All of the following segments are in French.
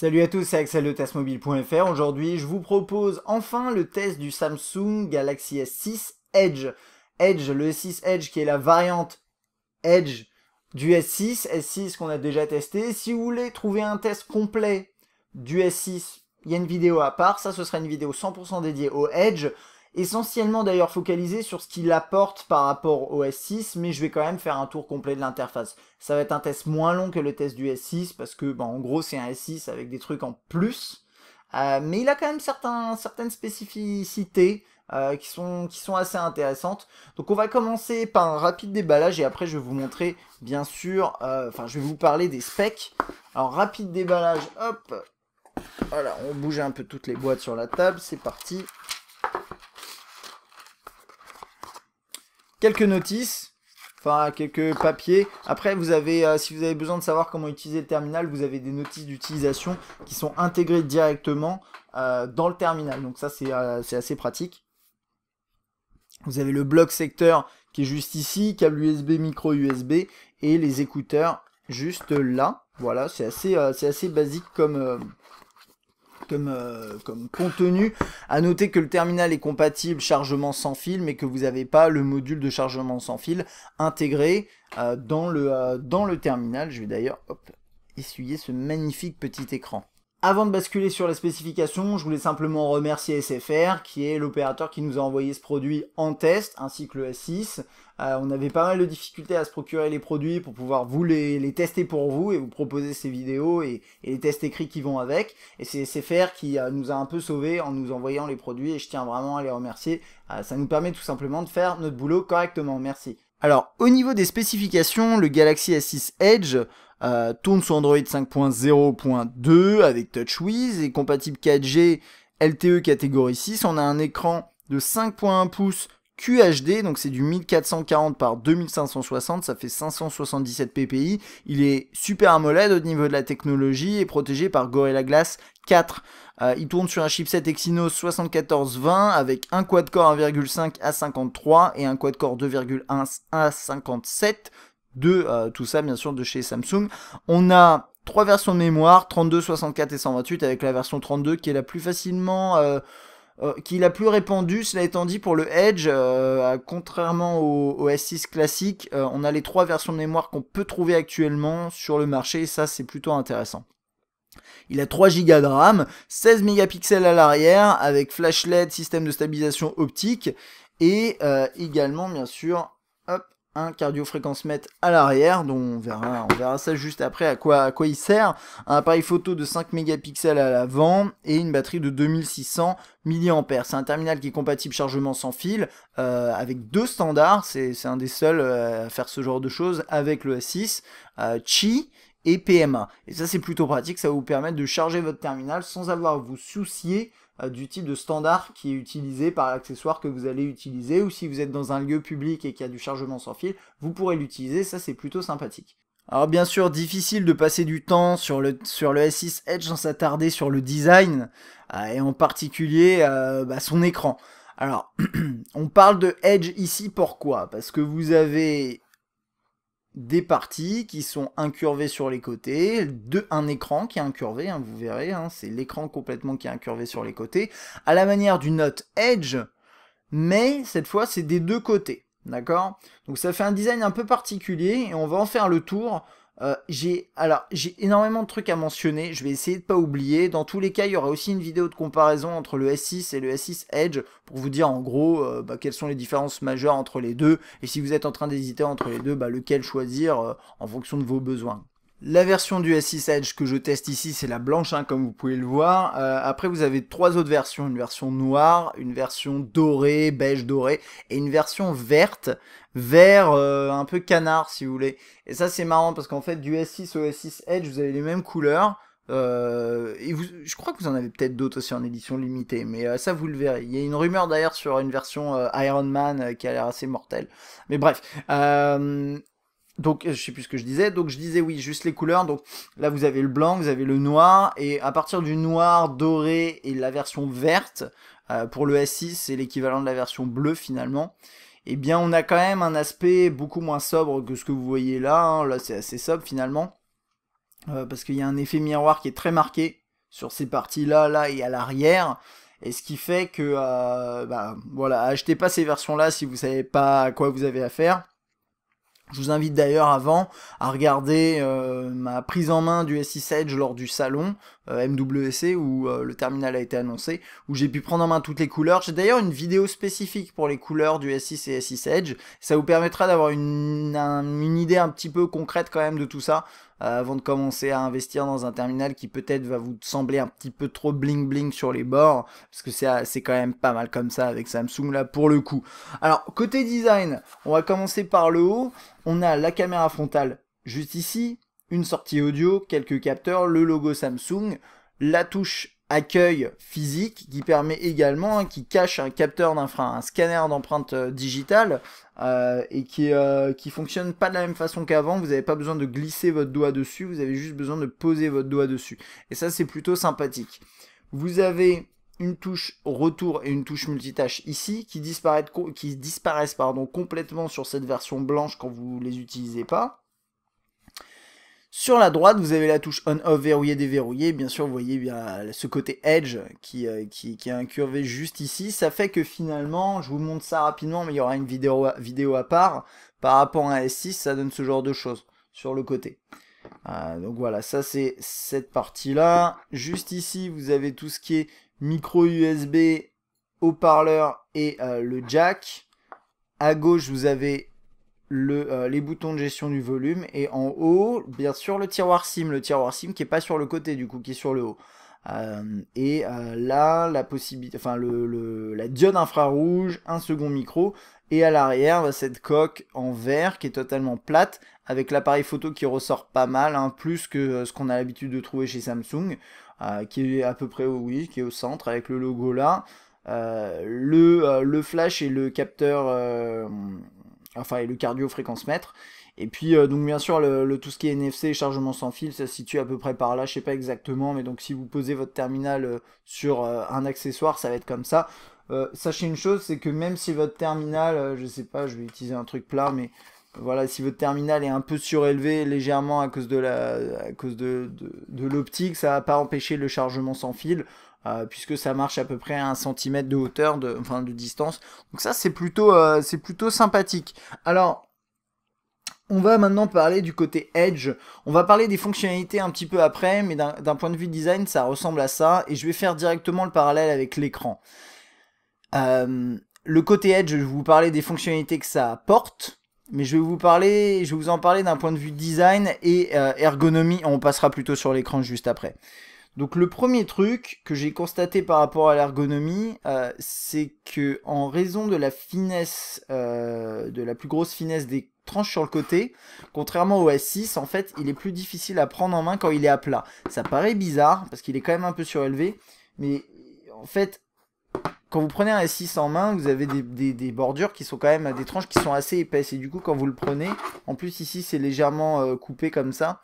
Salut à tous, c'est Axel de testmobile.fr. Aujourd'hui, je vous propose enfin le test du Samsung Galaxy S6 Edge. Edge, le S6 Edge qui est la variante Edge du S6, S6 qu'on a déjà testé. Si vous voulez trouver un test complet du S6, il y a une vidéo à part, ça ce sera une vidéo 100% dédiée au Edge essentiellement d'ailleurs focalisé sur ce qu'il apporte par rapport au S6, mais je vais quand même faire un tour complet de l'interface. Ça va être un test moins long que le test du S6, parce que bah, en gros c'est un S6 avec des trucs en plus, euh, mais il a quand même certaines spécificités euh, qui, sont, qui sont assez intéressantes. Donc on va commencer par un rapide déballage et après je vais vous montrer bien sûr, euh, enfin je vais vous parler des specs. Alors rapide déballage, hop, voilà on bouge un peu toutes les boîtes sur la table, c'est parti. quelques notices, enfin quelques papiers. Après, vous avez, euh, si vous avez besoin de savoir comment utiliser le terminal, vous avez des notices d'utilisation qui sont intégrées directement euh, dans le terminal. Donc ça, euh, c'est assez pratique. Vous avez le bloc secteur qui est juste ici, câble USB, micro USB et les écouteurs juste là. Voilà, c'est assez, assez basique comme, comme, comme contenu. À noter que le terminal est compatible chargement sans fil, mais que vous n'avez pas le module de chargement sans fil intégré euh, dans, le, euh, dans le terminal. Je vais d'ailleurs essuyer ce magnifique petit écran. Avant de basculer sur les spécifications, je voulais simplement remercier SFR, qui est l'opérateur qui nous a envoyé ce produit en test, ainsi que le S6. Euh, on avait pas mal de difficultés à se procurer les produits pour pouvoir vous les, tester pour vous et vous proposer ces vidéos et, les tests écrits qui vont avec. Et c'est SFR qui euh, nous a un peu sauvés en nous envoyant les produits et je tiens vraiment à les remercier. Euh, ça nous permet tout simplement de faire notre boulot correctement. Merci. Alors, au niveau des spécifications, le Galaxy S6 Edge, euh, tourne sur Android 5.0.2 avec TouchWiz, et compatible 4G LTE catégorie 6. On a un écran de 5.1 pouces QHD, donc c'est du 1440 par 2560, ça fait 577 ppi. Il est super AMOLED au niveau de la technologie et protégé par Gorilla Glass 4. Euh, il tourne sur un chipset Exynos 7420 avec un quad-core 1,5 à 53 et un quad-core 2,1 à 57 de euh, tout ça, bien sûr, de chez Samsung. On a trois versions de mémoire, 32, 64 et 128, avec la version 32 qui est la plus facilement... Euh, euh, qui est la plus répandue, cela étant dit, pour le Edge, contrairement au, S6 classique, on a les trois versions de mémoire qu'on peut trouver actuellement sur le marché, et ça c'est plutôt intéressant. Il a 3 Go de RAM, 16 mégapixels à l'arrière, avec flash LED, système de stabilisation optique, et également bien sûr, hop, un cardiofréquencemètre à l'arrière, dont on verra, on verra ça juste après à quoi, à quoi il sert, un appareil photo de 5 mégapixels à l'avant et une batterie de 2600 mAh. C'est un terminal qui est compatible chargement sans fil, euh, avec deux standards, c'est un des seuls euh, à faire ce genre de choses avec le S6, euh, Qi et PMA. Et ça c'est plutôt pratique, ça va vous permettre de charger votre terminal sans avoir à vous soucier euh, du type de standard qui est utilisé par l'accessoire que vous allez utiliser, ou si vous êtes dans un lieu public et qu'il y a du chargement sans fil, vous pourrez l'utiliser, ça c'est plutôt sympathique. Alors bien sûr, difficile de passer du temps sur le, sur le S6 Edge sans s'attarder sur le design, euh, et en particulier euh, bah, son écran. Alors, on parle de Edge ici pourquoi Parce que vous avez des parties qui sont incurvées sur les côtés, de, un écran qui est incurvé, hein, vous verrez, hein, c'est l'écran complètement qui est incurvé sur les côtés, à la manière du Note Edge, mais cette fois c'est des deux côtés, d'accord Donc ça fait un design un peu particulier et on va en faire le tour euh, j'ai alors j'ai énormément de trucs à mentionner, je vais essayer de pas oublier. Dans tous les cas, il y aura aussi une vidéo de comparaison entre le S6 et le S6 Edge pour vous dire en gros euh, bah, quelles sont les différences majeures entre les deux et si vous êtes en train d'hésiter entre les deux, bah, lequel choisir euh, en fonction de vos besoins. La version du S6 Edge que je teste ici, c'est la blanche, hein, comme vous pouvez le voir. Euh, après, vous avez trois autres versions. Une version noire, une version dorée, beige dorée, et une version verte, vert euh, un peu canard, si vous voulez. Et ça, c'est marrant, parce qu'en fait, du S6 au S6 Edge, vous avez les mêmes couleurs. Euh, et vous, je crois que vous en avez peut-être d'autres aussi en édition limitée, mais ça vous le verrez. Il y a une rumeur d'ailleurs sur une version Iron Man qui a l'air assez mortelle. Mais bref, donc euh, je sais plus ce que je disais, donc je disais oui, juste les couleurs, donc là vous avez le blanc, vous avez le noir, et à partir du noir, doré et la version verte, euh, pour le S6 c'est l'équivalent de la version bleue finalement, et eh bien on a quand même un aspect beaucoup moins sobre que ce que vous voyez là, hein. là c'est assez sobre finalement, euh, parce qu'il y a un effet miroir qui est très marqué sur ces parties là, là et à l'arrière, et ce qui fait que, bah, voilà, achetez pas ces versions là si vous savez pas à quoi vous avez affaire, je vous invite d'ailleurs avant à regarder euh, ma prise en main du S6 Edge lors du salon euh, MWC où euh, le terminal a été annoncé, où j'ai pu prendre en main toutes les couleurs. J'ai d'ailleurs une vidéo spécifique pour les couleurs du S6 et S6 Edge. Ça vous permettra d'avoir une, une, idée un petit peu concrète quand même de tout ça avant de commencer à investir dans un terminal qui peut-être va vous sembler un petit peu trop bling bling sur les bords, parce que c'est quand même pas mal comme ça avec Samsung là pour le coup. Alors côté design, on va commencer par le haut on a la caméra frontale juste ici, une sortie audio, quelques capteurs, le logo Samsung, la touche accueil physique qui permet également, hein, qui cache un capteur d'infra, un scanner d'empreinte euh, digitale euh, et qui, euh, qui fonctionne pas de la même façon qu'avant. Vous n'avez pas besoin de glisser votre doigt dessus, vous avez juste besoin de poser votre doigt dessus. Et ça, c'est plutôt sympathique. Vous avez une touche retour et une touche multitâche ici qui disparaissent, qui disparaissent pardon, complètement sur cette version blanche quand vous les utilisez pas. Sur la droite, vous avez la touche on-off verrouiller, déverrouiller. Bien sûr, vous voyez bien ce côté edge euh, qui, qui, est incurvé juste ici. Ça fait que finalement, je vous montre ça rapidement, mais il y aura une vidéo, vidéo à part. Par rapport à S6, ça donne ce genre de choses sur le côté. Euh, donc voilà, ça c'est cette partie-là. Juste ici, vous avez tout ce qui est micro USB, haut-parleur et euh, le jack. À gauche, vous avez euh, les boutons de gestion du volume et en haut, bien sûr, le tiroir SIM, le tiroir SIM qui est pas sur le côté du coup, qui est sur le haut. Euh, et là, la possibilité, enfin la diode infrarouge, un second micro et à l'arrière bah, cette coque en verre qui est totalement plate avec l'appareil photo qui ressort pas mal, hein, plus que ce qu'on a l'habitude de trouver chez Samsung. Euh, qui est à peu près au, oui, qui est au centre avec le logo là. Euh, le, euh, le flash et le capteur, enfin et le cardio fréquence mètre. Et puis donc bien sûr le, tout ce qui est NFC chargement sans fil ça se situe à peu près par là, je sais pas exactement, mais donc si vous posez votre terminal sur un accessoire, ça va être comme ça. sachez une chose, c'est que même si votre terminal, je sais pas, je vais utiliser un truc plat, mais voilà, si votre terminal est un peu surélevé légèrement à cause de la, cause de, l'optique, ça va pas empêcher le chargement sans fil, euh, puisque ça marche à peu près à 1 cm de hauteur, de, enfin de distance. Donc ça c'est plutôt, euh, c'est plutôt sympathique. Alors on va maintenant parler du côté Edge. On va parler des fonctionnalités un petit peu après, mais d'un point de vue design, ça ressemble à ça. Et je vais faire directement le parallèle avec l'écran. Euh, le côté Edge, je vais vous parler des fonctionnalités que ça apporte mais je vais vous parler, je vais vous en parler d'un point de vue design et euh, ergonomie. On passera plutôt sur l'écran juste après. Donc le premier truc que j'ai constaté par rapport à l'ergonomie, euh, c'est que en raison de la finesse, euh, de la plus grosse finesse des tranches sur le côté, contrairement au S6, en fait, il est plus difficile à prendre en main quand il est à plat. Ça paraît bizarre parce qu'il est quand même un peu surélevé, mais en fait, quand vous prenez un S6 en main, vous avez des, bordures qui sont quand même des tranches qui sont assez épaisses. Et du coup, quand vous le prenez, en plus ici, c'est légèrement euh, coupé comme ça.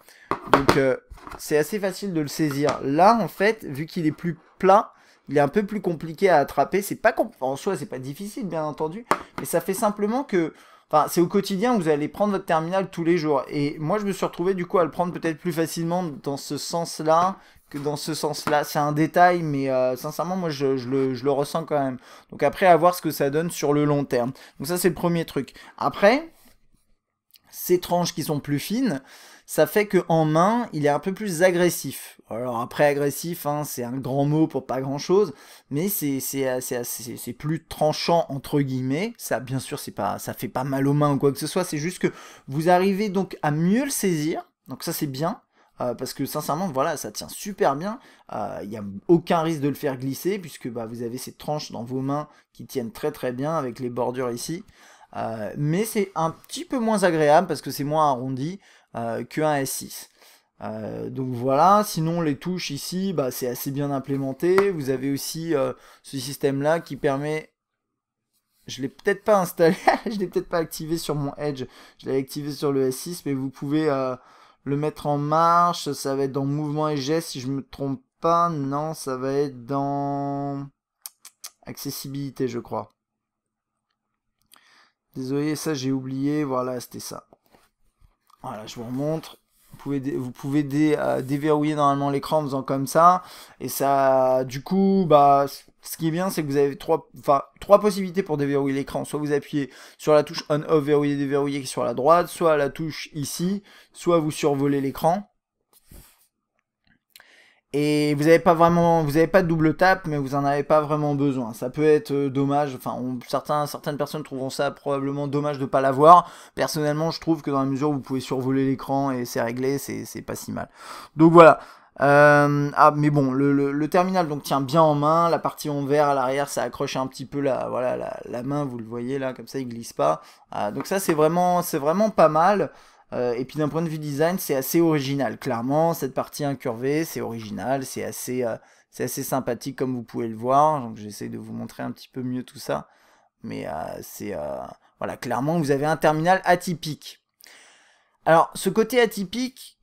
Donc, euh, c'est assez facile de le saisir. Là, en fait, vu qu'il est plus plat, il est un peu plus compliqué à attraper. C'est pas en soi, c'est pas difficile, bien entendu, mais ça fait simplement que Enfin, c'est au quotidien, vous allez prendre votre terminal tous les jours. Et moi, je me suis retrouvé du coup à le prendre peut-être plus facilement dans ce sens-là dans ce sens-là. C'est un détail, mais euh, sincèrement, moi, je, le, ressens quand même. Donc après, à voir ce que ça donne sur le long terme. Donc ça, c'est le premier truc. Après, ces tranches qui sont plus fines, ça fait que en main, il est un peu plus agressif. Alors après agressif, hein, c'est un grand mot pour pas grand chose, mais c'est c'est plus tranchant entre guillemets. Ça bien sûr c'est pas ça fait pas mal aux mains ou quoi que ce soit. C'est juste que vous arrivez donc à mieux le saisir. Donc ça c'est bien. Euh, parce que sincèrement, voilà, ça tient super bien. Il euh, n'y a aucun risque de le faire glisser, puisque bah, vous avez ces tranches dans vos mains qui tiennent très très bien avec les bordures ici. Euh, mais c'est un petit peu moins agréable parce que c'est moins arrondi qu'un S6. donc voilà, sinon les touches ici, bah, c'est assez bien implémenté. Vous avez aussi ce système-là qui permet je l'ai peut-être pas installé, je l'ai peut-être pas activé sur mon Edge, je l'ai activé sur le S6, mais vous pouvez le mettre en marche, ça va être dans mouvement et gestes si je me trompe pas. Non, ça va être dans accessibilité, je crois. Désolé, ça j'ai oublié. Voilà, c'était ça. Voilà, je vous remontre. Vous pouvez, vous pouvez euh, déverrouiller normalement l'écran en faisant comme ça. Et ça, du coup, bah, ce qui est bien, c'est que vous avez trois, trois possibilités pour déverrouiller l'écran. Soit vous appuyez sur la touche on-off, verrouiller, déverrouiller qui est sur la droite, soit la touche ici, soit vous survolez l'écran et vous n'avez pas vraiment, vous n'avez pas de double tape, mais vous en avez pas vraiment besoin. Ça peut être euh, dommage. Enfin, certains, certaines personnes trouveront ça probablement dommage de pas l'avoir. Personnellement, je trouve que dans la mesure où vous pouvez survoler l'écran et c'est réglé, c'est pas si mal. Donc voilà. Euh, ah mais bon, le, terminal donc tient bien en main. La partie en vert à l'arrière, ça accroche un petit peu la voilà la, main. Vous le voyez là, comme ça, il glisse pas. Ah, donc ça, c'est vraiment, c'est vraiment pas mal. Euh, et puis d'un point de vue design, c'est assez original. Clairement, cette partie incurvée, c'est original, c'est assez, euh, c'est assez sympathique comme vous pouvez le voir. Donc j'essaie de vous montrer un petit peu mieux tout ça. Mais euh, c'est... voilà, clairement, vous avez un terminal atypique. Alors, ce côté atypique,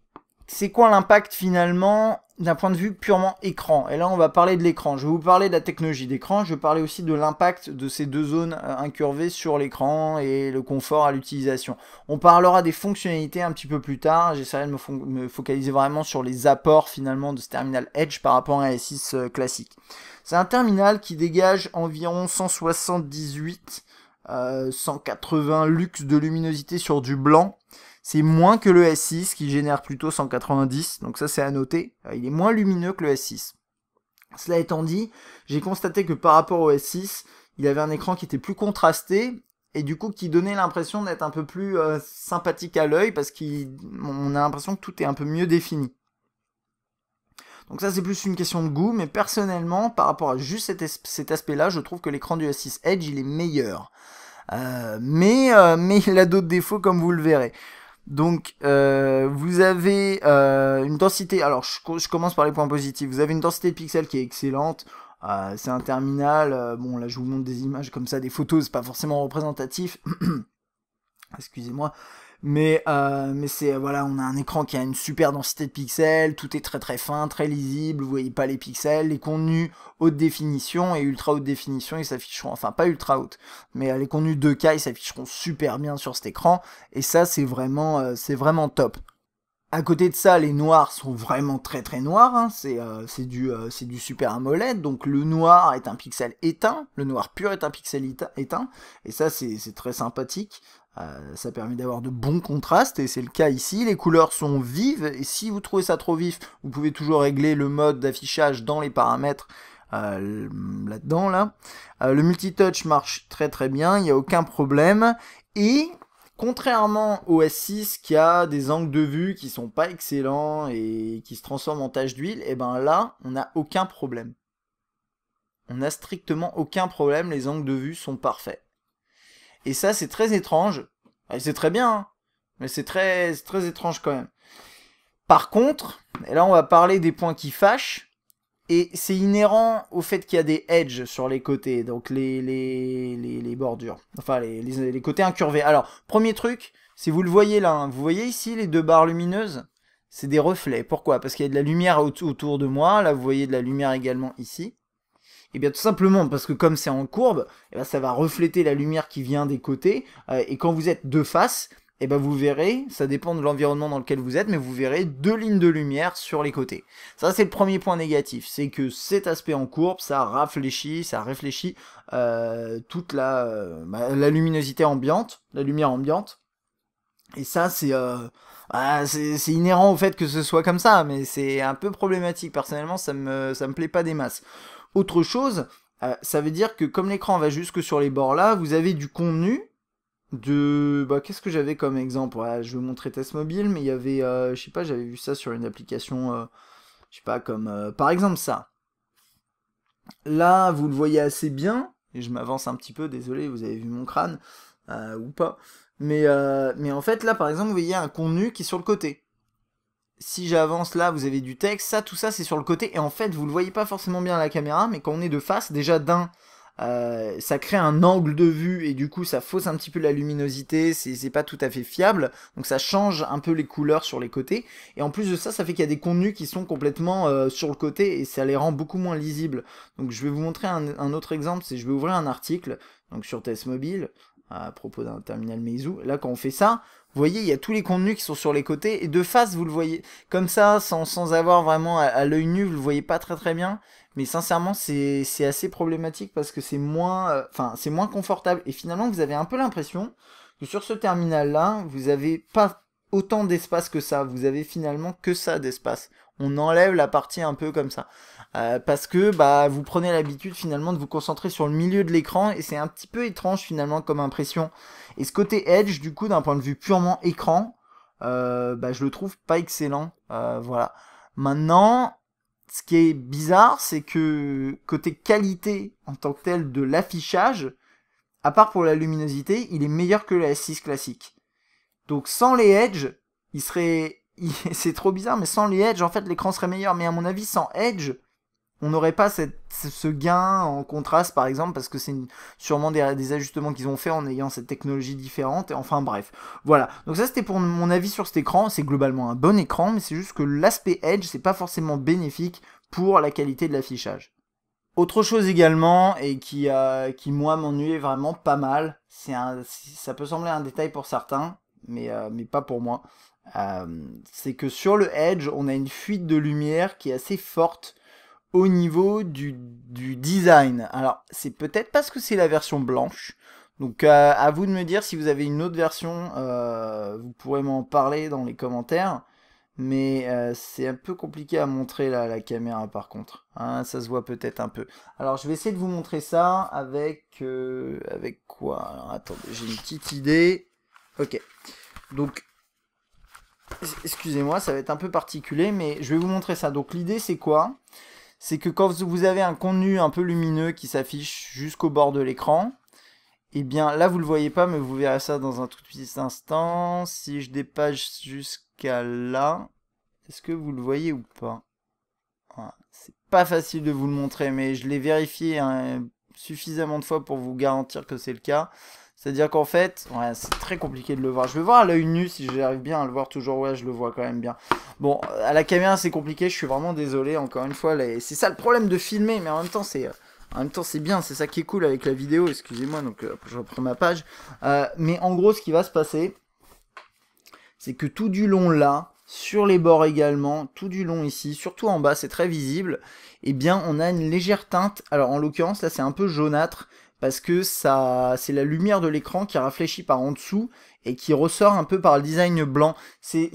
c'est quoi l'impact finalement d'un point de vue purement écran Et là, on va parler de l'écran. Je vais vous parler de la technologie d'écran, je vais parler aussi de l'impact de ces deux zones euh, incurvées sur l'écran et le confort à l'utilisation. On parlera des fonctionnalités un petit peu plus tard, j'essaierai de me, focaliser vraiment sur les apports finalement de ce terminal Edge par rapport à un S6 euh, classique. C'est un terminal qui dégage environ 178, 180 euh, lux de luminosité sur du blanc. C'est moins que le S6 qui génère plutôt 190, donc ça c'est à noter. Euh, il est moins lumineux que le S6. Cela étant dit, j'ai constaté que par rapport au S6, il avait un écran qui était plus contrasté et du coup qui donnait l'impression d'être un peu plus euh, sympathique à l'œil parce qu'on a l'impression que tout est un peu mieux défini. Donc ça c'est plus une question de goût, mais personnellement, par rapport à juste cet, aspect-là, je trouve que l'écran du S6 Edge il est meilleur. Euh, mais, mais il a d'autres défauts comme vous le verrez. Donc, euh, vous avez euh, une densité. Alors, je, commence par les points positifs. Vous avez une densité de pixels qui est excellente. Euh, c'est un terminal. bon, là, je vous montre des images comme ça, des photos. C'est pas forcément représentatif. Excusez-moi. Mais, euh, mais c'est voilà, on a un écran qui a une super densité de pixels, tout est très très fin, très lisible, vous voyez pas les pixels, les contenus haute définition et ultra haute définition, ils s'afficheront, enfin pas ultra haute, mais euh, les contenus 2K, ils s'afficheront super bien sur cet écran, et ça c'est vraiment, euh, c'est vraiment top. À côté de ça, les noirs sont vraiment très très noirs, hein, c'est du, du super AMOLED, donc le noir est un pixel éteint, le noir pur est un pixel éteint, et ça c'est très sympathique, euh, ça permet d'avoir de bons contrastes et c'est le cas ici. Les couleurs sont vives et si vous trouvez ça trop vif, vous pouvez toujours régler le mode d'affichage dans les paramètres euh, là-dedans. Là. Euh, le multitouch marche très très bien, il n'y a aucun problème. Et contrairement au S6 qui a des angles de vue qui sont pas excellents et qui se transforment en taches d'huile, et eh ben là on n'a aucun problème. On n'a strictement aucun problème, les angles de vue sont parfaits. Et ça, c'est très étrange. C'est très bien, hein. mais c'est très, très étrange quand même. Par contre, et là on va parler des points qui fâchent, et c'est inhérent au fait qu'il y a des edges sur les côtés, donc les, les, les, bordures, enfin les, les, côtés incurvés. Alors, premier truc, si vous le voyez là, hein, vous voyez ici les deux barres lumineuses c'est des reflets. Pourquoi Parce qu'il y a de la lumière autour de moi. Là, vous voyez de la lumière également ici. Et eh bien tout simplement parce que comme c'est en courbe, eh ben, ça va refléter la lumière qui vient des côtés, euh, et quand vous êtes de face, et eh bien vous verrez, ça dépend de l'environnement dans lequel vous êtes, mais vous verrez deux lignes de lumière sur les côtés. Ça c'est le premier point négatif, c'est que cet aspect en courbe, ça réfléchit, ça réfléchit euh, toute euh, bah, la, luminosité ambiante, la lumière ambiante, et ça, ah, c'est c'est inhérent au fait que ce soit comme ça, mais c'est un peu problématique. Personnellement, ça me, ça me plaît pas des masses. Autre chose, euh, ça veut dire que comme l'écran va jusque sur les bords là, vous avez du contenu de... Bah, Qu'est-ce que j'avais comme exemple Je vais montrer test mobile, mais il y avait... Euh, je sais pas, j'avais vu ça sur une application... Euh, je sais pas, comme... par exemple ça. Là, vous le voyez assez bien. Et je m'avance un petit peu, désolé, vous avez vu mon crâne. ou pas. Mais, mais en fait, là, par exemple, vous voyez un contenu qui est sur le côté si j'avance là, vous avez du texte, ça, tout ça, c'est sur le côté, et en fait, vous le voyez pas forcément bien à la caméra, mais quand on est de face, déjà d'un, euh, ça crée un angle de vue, et du coup, ça fausse un petit peu la luminosité, c'est pas tout à fait fiable, donc ça change un peu les couleurs sur les côtés, et en plus de ça, ça fait qu'il y a des contenus qui sont complètement euh, sur le côté, et ça les rend beaucoup moins lisibles. Donc je vais vous montrer un, un autre exemple, c'est je vais ouvrir un article, donc sur Test Mobile, à propos d'un terminal Meizu. Là, quand on fait ça, vous voyez, il y a tous les contenus qui sont sur les côtés, et de face, vous le voyez comme ça, sans, sans avoir vraiment à, l'œil nu, vous le voyez pas très très bien. Mais sincèrement, c'est assez problématique parce que c'est moins, euh, enfin, c'est moins confortable. Et finalement, vous avez un peu l'impression que sur ce terminal-là, vous avez pas autant d'espace que ça. Vous avez finalement que ça d'espace on enlève la partie un peu comme ça. Euh, parce que bah vous prenez l'habitude finalement de vous concentrer sur le milieu de l'écran et c'est un petit peu étrange finalement comme impression. Et ce côté edge du coup d'un point de vue purement écran, euh, bah, je le trouve pas excellent. Euh, voilà. Maintenant, ce qui est bizarre, c'est que côté qualité en tant que tel de l'affichage, à part pour la luminosité, il est meilleur que la S6 classique. Donc sans les edge, il serait c'est trop bizarre, mais sans les Edge, en fait, l'écran serait meilleur. Mais à mon avis, sans Edge, on n'aurait pas ce gain en contraste, par exemple, parce que c'est sûrement des, ajustements qu'ils ont fait en ayant cette technologie différente. Et enfin, bref. Voilà. Donc, ça, c'était pour mon avis sur cet écran. C'est globalement un bon écran, mais c'est juste que l'aspect Edge, c'est pas forcément bénéfique pour la qualité de l'affichage. Autre chose également, et qui, qui moi m'ennuie vraiment pas mal, c'est ça peut sembler un détail pour certains, mais, euh, mais pas pour moi, euh, c'est que sur le Edge, on a une fuite de lumière qui est assez forte au niveau du, design. Alors, c'est peut-être parce que c'est la version blanche. Donc, euh, à vous de me dire si vous avez une autre version. Euh, vous pourrez m'en parler dans les commentaires. Mais c'est un peu compliqué à montrer là, la caméra par contre. Hein, ça se voit peut-être un peu. Alors, je vais essayer de vous montrer ça avec... avec quoi Alors, attendez, j'ai une petite idée. Ok. Donc, excusez-moi, ça va être un peu particulier, mais je vais vous montrer ça. Donc l'idée c'est quoi C'est que quand vous avez un contenu un peu lumineux qui s'affiche jusqu'au bord de l'écran, et eh bien là vous le voyez pas, mais vous verrez ça dans un tout petit instant. Si je dépage jusqu'à là, est-ce que vous le voyez ou pas ah, C'est pas facile de vous le montrer, mais je l'ai vérifié hein, suffisamment de fois pour vous garantir que c'est le cas. C'est-à-dire qu'en fait, c'est très compliqué de le voir. Je vais voir à l'œil nu si j'arrive bien à le voir toujours. Ouais, je le vois quand même bien. Bon, à la caméra, c'est compliqué. Je suis vraiment désolé, encore une fois. C'est ça le problème de filmer, mais en même temps, c'est. Euh, en même temps, c'est bien, c'est ça qui est cool avec la vidéo, excusez-moi, donc euh, je reprends ma page. Euh, mais en gros, ce qui va se passer, c'est que tout du long là, sur les bords également, tout du long ici, surtout en bas, c'est très visible, eh bien, on a une légère teinte. Alors, en l'occurrence, là, c'est un peu jaunâtre, parce que ça, c'est la lumière de l'écran qui réfléchit par en dessous et qui ressort un peu par le design blanc. C'est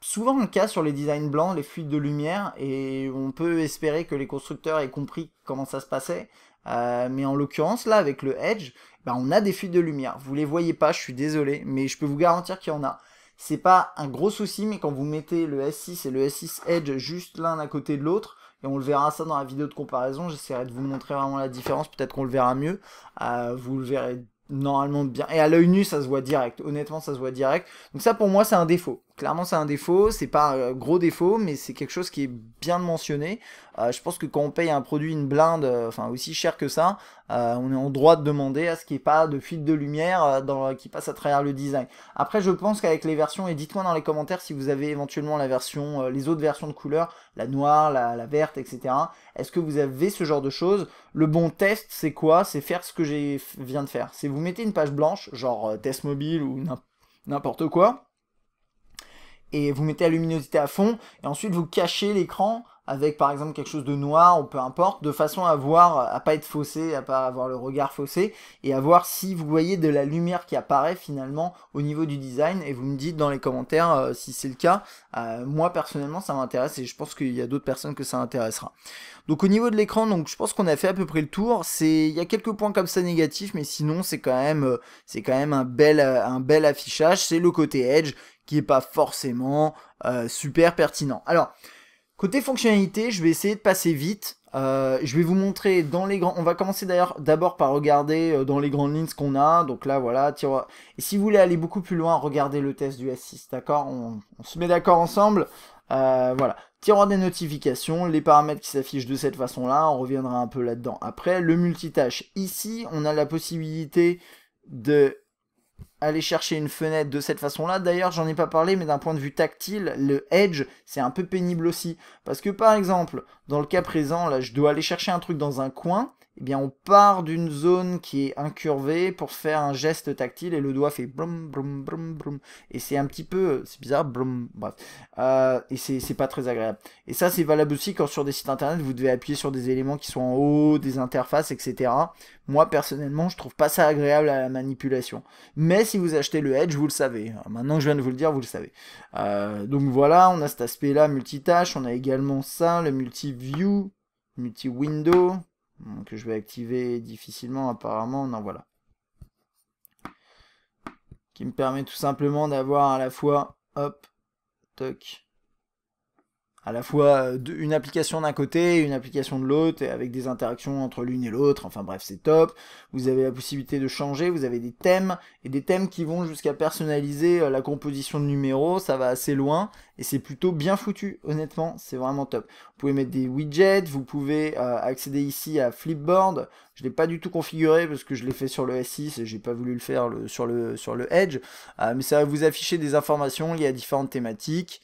souvent le cas sur les designs blancs, les fuites de lumière, et on peut espérer que les constructeurs aient compris comment ça se passait. Euh, mais en l'occurrence, là, avec le Edge, ben, on a des fuites de lumière. Vous les voyez pas, je suis désolé, mais je peux vous garantir qu'il y en a. C'est pas un gros souci, mais quand vous mettez le S6 et le S6 Edge juste l'un à côté de l'autre, et on le verra ça dans la vidéo de comparaison. J'essaierai de vous montrer vraiment la différence. Peut-être qu'on le verra mieux. Euh, vous le verrez normalement bien. Et à l'œil nu, ça se voit direct. Honnêtement, ça se voit direct. Donc ça, pour moi, c'est un défaut clairement c'est un défaut, c'est pas un gros défaut, mais c'est quelque chose qui est bien mentionné. Euh, je pense que quand on paye un produit une blinde, euh, enfin aussi cher que ça, euh, on est en droit de demander à ce qu'il n'y ait pas de fuite de lumière euh, dans, qui passe à travers le design. Après, je pense qu'avec les versions, et dites-moi dans les commentaires si vous avez éventuellement la version, les autres versions de couleurs, la noire, la, verte, etc. Est-ce que vous avez ce genre de choses Le bon test, c'est quoi C'est faire ce que j'ai viens de faire. C'est vous mettez une page blanche, genre test mobile ou n'importe quoi et vous mettez la luminosité à fond, et ensuite vous cachez l'écran avec par exemple quelque chose de noir ou peu importe, de façon à voir, à pas être faussé, à pas avoir le regard faussé, et à voir si vous voyez de la lumière qui apparaît finalement au niveau du design, et vous me dites dans les commentaires euh, si c'est le cas. Euh, moi personnellement ça m'intéresse, et je pense qu'il y a d'autres personnes que ça intéressera. Donc au niveau de l'écran, donc je pense qu'on a fait à peu près le tour. C'est, il y a quelques points comme ça négatifs, mais sinon c'est quand même, euh, c'est quand même un bel, un bel affichage. C'est le côté Edge qui n'est pas forcément euh, super pertinent. Alors, côté fonctionnalité, je vais essayer de passer vite. Euh, je vais vous montrer dans les grands... On va commencer d'ailleurs d'abord par regarder euh, dans les grandes lignes ce qu'on a. Donc là, voilà, tiroir... Et si vous voulez aller beaucoup plus loin, regardez le test du S6, d'accord on... se met d'accord ensemble. voilà, tiroir des notifications, les paramètres qui s'affichent de cette façon-là, on reviendra un peu là-dedans après. Le multitâche, ici, on a la possibilité de aller chercher une fenêtre de cette façon-là. D'ailleurs, j'en ai pas parlé, mais d'un point de vue tactile, le edge, c'est un peu pénible aussi. Parce que par exemple, dans le cas présent, là, je dois aller chercher un truc dans un coin, eh bien on part d'une zone qui est incurvée pour faire un geste tactile et le doigt fait brum brum brum brum et c'est un petit peu euh, c'est bizarre brum bref euh, et c'est pas très agréable et ça c'est valable aussi quand sur des sites internet vous devez appuyer sur des éléments qui sont en haut des interfaces etc moi personnellement je trouve pas ça agréable à la manipulation mais si vous achetez le Edge vous le savez maintenant que je viens de vous le dire vous le savez euh, donc voilà on a cet aspect là multitâche on a également ça le multi view multi window que je vais activer difficilement apparemment, non voilà. Qui me permet tout simplement d'avoir à la fois, hop, toc, à la fois euh, une application d'un côté et une application de l'autre, et avec des interactions entre l'une et l'autre, enfin bref, c'est top. Vous avez la possibilité de changer, vous avez des thèmes, et des thèmes qui vont jusqu'à personnaliser euh, la composition de numéros, ça va assez loin, et c'est plutôt bien foutu, honnêtement, c'est vraiment top. Vous pouvez mettre des widgets, vous pouvez euh, accéder ici à Flipboard, je ne l'ai pas du tout configuré parce que je l'ai fait sur le S6 et j'ai pas voulu le faire sur, le, sur le Edge, mais ça va vous afficher des informations liées à différentes thématiques,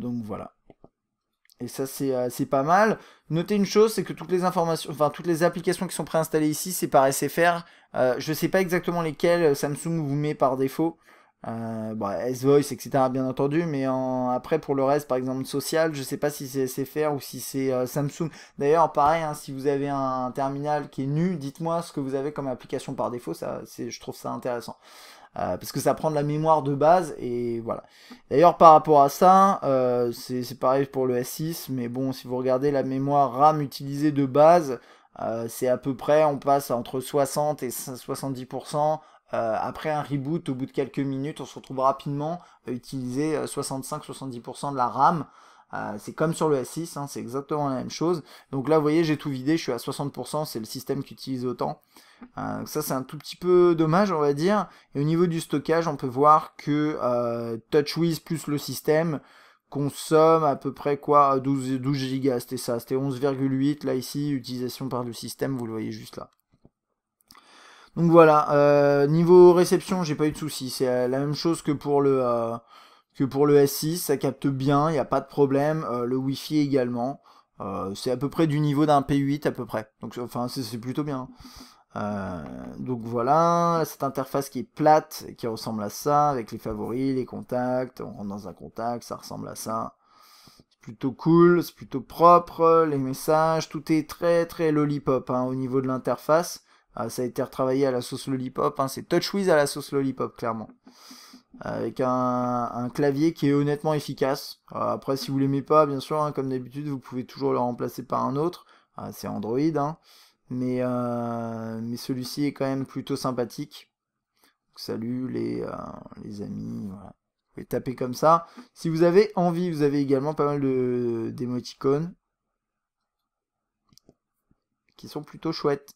donc voilà. Et ça, euh, c'est pas mal. Notez une chose, c'est que toutes les informations, enfin toutes les applications qui sont préinstallées ici, c'est par SFR. Euh, je ne sais pas exactement lesquelles euh, Samsung vous met par défaut. Bah, S-Voice, etc. bien entendu, mais après pour le reste, par exemple social, je sais pas si c'est SFR ou si c'est Samsung. D'ailleurs, pareil, hein, si vous avez un terminal qui est nu, dites-moi ce que vous avez comme application par défaut, ça, je trouve ça intéressant. Euh, parce que ça prend de la mémoire de base et voilà. D'ailleurs par rapport à ça, euh, c'est pareil pour le S6, mais bon si vous regardez la mémoire RAM utilisée de base, euh, c'est à peu près, on passe entre 60 et 70%. après un reboot, au bout de quelques minutes, on se retrouve rapidement à utiliser 65-70% de la RAM. Euh, c'est comme sur le S6, hein, c'est exactement la même chose. Donc là, vous voyez, j'ai tout vidé, je suis à 60%, c'est le système qui utilise autant. Euh, ça, c'est un tout petit peu dommage, on va dire. Et au niveau du stockage, on peut voir que euh, TouchWiz plus le système consomme à peu près quoi 12, euh, 12 c'était ça, c'était 11,8 là ici, utilisation par le système, vous le voyez juste là. Donc voilà, niveau réception, j'ai pas eu de soucis, c'est la même chose que pour le que pour le S6, ça capte bien, il n'y a pas de problème, euh, le Wi-Fi également. Euh, c'est à peu près du niveau d'un P8 à peu près. Donc enfin c'est plutôt bien. Euh, donc voilà, cette interface qui est plate, et qui ressemble à ça, avec les favoris, les contacts, on rentre dans un contact, ça ressemble à ça. C'est plutôt cool, c'est plutôt propre, les messages, tout est très très lollipop hein, au niveau de l'interface. ça a été retravaillé à la sauce lollipop, hein, c'est c'est TouchWiz à la sauce lollipop clairement avec un, clavier qui est honnêtement efficace. Euh, après, si vous l'aimez pas, bien sûr, hein, comme d'habitude, vous pouvez toujours le remplacer par un autre. Euh, c'est Android, hein. euh, mais, celui-ci est quand même plutôt sympathique. salut les, amis, vous pouvez taper comme ça. Si vous avez envie, vous avez également pas mal d'émoticônes qui sont plutôt chouettes.